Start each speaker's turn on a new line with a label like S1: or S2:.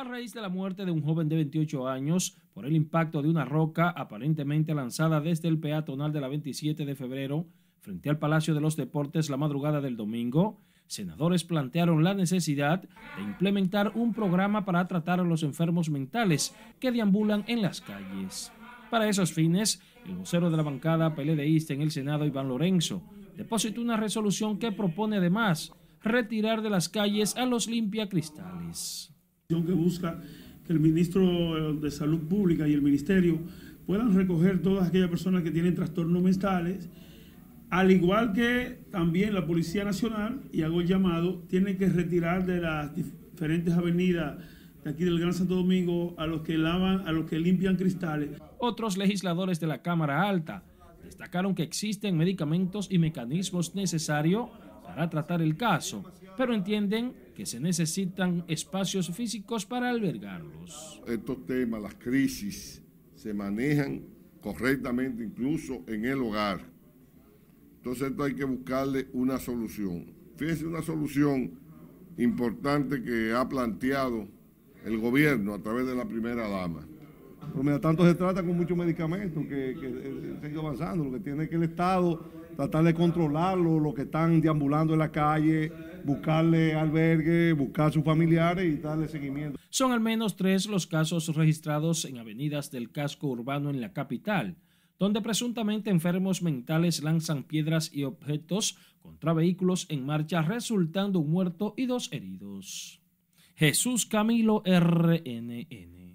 S1: a raíz de la muerte de un joven de 28 años por el impacto de una roca aparentemente lanzada desde el peatonal de la 27 de febrero frente al Palacio de los Deportes la madrugada del domingo, senadores plantearon la necesidad de implementar un programa para tratar a los enfermos mentales que deambulan en las calles. Para esos fines, el vocero de la bancada peledeísta en el Senado, Iván Lorenzo, depositó una resolución que
S2: propone además retirar de las calles a los limpiacristales que busca que el ministro eh, de Salud Pública y el ministerio puedan recoger todas aquellas personas que tienen trastornos mentales, al igual que también la Policía Nacional, y hago el llamado, tienen que retirar de las diferentes avenidas de aquí del Gran Santo Domingo a los que lavan, a los que limpian cristales.
S1: Otros legisladores de la Cámara Alta destacaron que existen medicamentos y mecanismos necesarios para tratar el caso, pero entienden que se necesitan espacios físicos para albergarlos.
S3: Estos temas, las crisis, se manejan correctamente incluso en el hogar. Entonces esto hay que buscarle una solución. Fíjense una solución importante que ha planteado el gobierno a través de la primera dama.
S4: Pero mientras tanto se trata con muchos medicamentos que, eh, eh, se que avanzando. Lo que tiene que el Estado tratar de controlarlo, lo que están deambulando en la calle, buscarle albergue, buscar a sus familiares y darle seguimiento.
S1: Son al menos tres los casos registrados en avenidas del casco urbano en la capital, donde presuntamente enfermos mentales lanzan piedras y objetos contra vehículos en marcha, resultando un muerto y dos heridos. Jesús Camilo RNN